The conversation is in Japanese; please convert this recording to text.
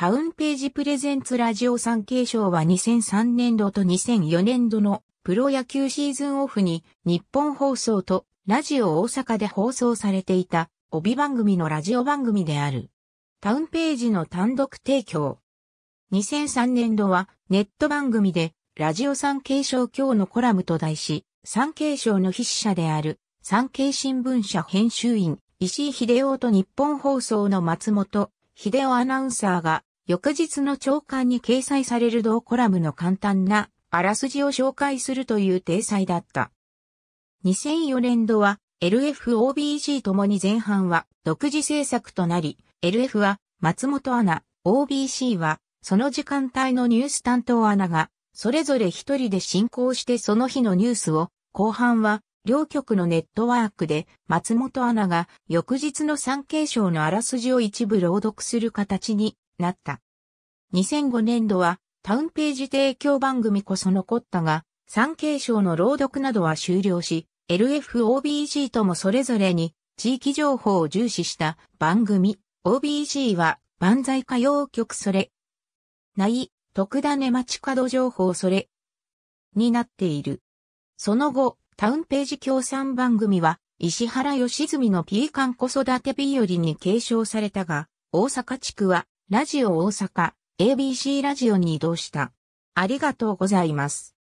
タウンページプレゼンツラジオ産経賞は2003年度と2004年度のプロ野球シーズンオフに日本放送とラジオ大阪で放送されていた帯番組のラジオ番組である。タウンページの単独提供。2003年度はネット番組でラジオ産経賞今日のコラムと題し、産経賞の筆者である産経新聞社編集員石井秀夫と日本放送の松本秀夫アナウンサーが翌日の朝刊に掲載される同コラムの簡単なあらすじを紹介するという体裁だった。2004年度は LFOBG ともに前半は独自制作となり、LF は松本アナ、OBC はその時間帯のニュース担当アナがそれぞれ一人で進行してその日のニュースを、後半は両局のネットワークで松本アナが翌日の産経省のあらすじを一部朗読する形になった。2005年度は、タウンページ提供番組こそ残ったが、産経省の朗読などは終了し、LFOBG ともそれぞれに地域情報を重視した番組、OBG は万歳歌謡曲それ、ない、徳田根町角情報それ、になっている。その後、タウンページ協賛番組は、石原良純のピーカン子育て日和に継承されたが、大阪地区はラジオ大阪、ABC ラジオに移動した。ありがとうございます。